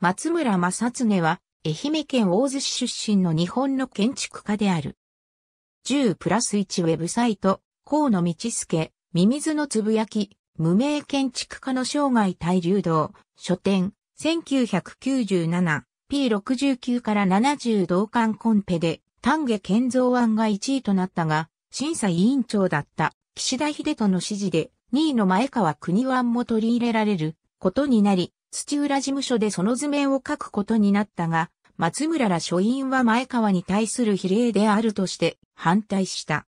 松村正恒は、愛媛県大洲市出身の日本の建築家である。10プラス1ウェブサイト、河野道助、ミミズのつぶやき、無名建築家の生涯大流動、書店、1997、P69 から70同館コンペで、丹下健造案が1位となったが、審査委員長だった岸田秀人の指示で、2位の前川国案も取り入れられることになり、土浦事務所でその図面を書くことになったが、松村ら書院は前川に対する比例であるとして反対した。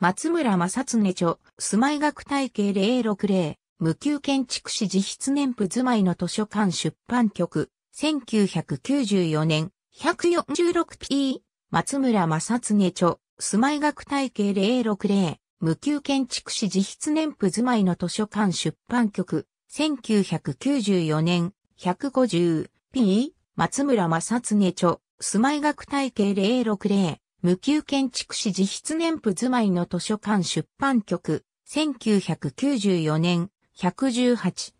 松村正常著、住まい学体系060、無給建築士自筆年譜住まいの図書館出版局、1994年、146p、松村正常著、住まい学体系060、無給建築士自筆年譜住まいの図書館出版局、1994年、150P、松村正恒著、住まい学体系060、無給建築士自筆年譜住まいの図書館出版局、1994年、118P、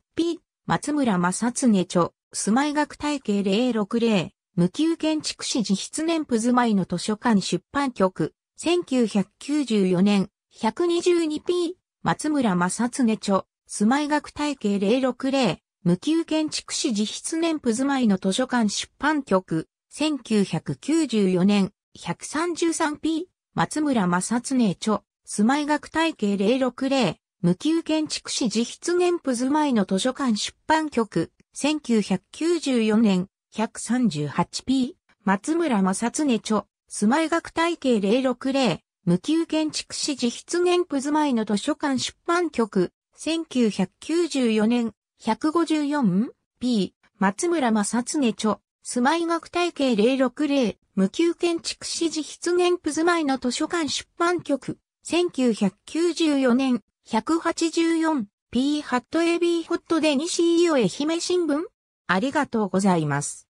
松村正恒著、住まい学体系060、無給建築士自筆年譜住まいの図書館出版局、1994年、122P、松村正恒著、住まい学体系060、無給建築士自筆年譜住まいの図書館出版局、1994年、133p、松村正常著、住まい学体系060、無給建築士自筆年譜住まいの図書館出版局、1994年、138p、松村正常著、住まい学体系060、無給建築士自筆年譜住まいの図書館出版局、1994年 154P 松村正常著、住まい学体系060、無給建築指示必現プ住まいの図書館出版局、1994年 184P ハット AB ホットで西伊予愛媛新聞ありがとうございます。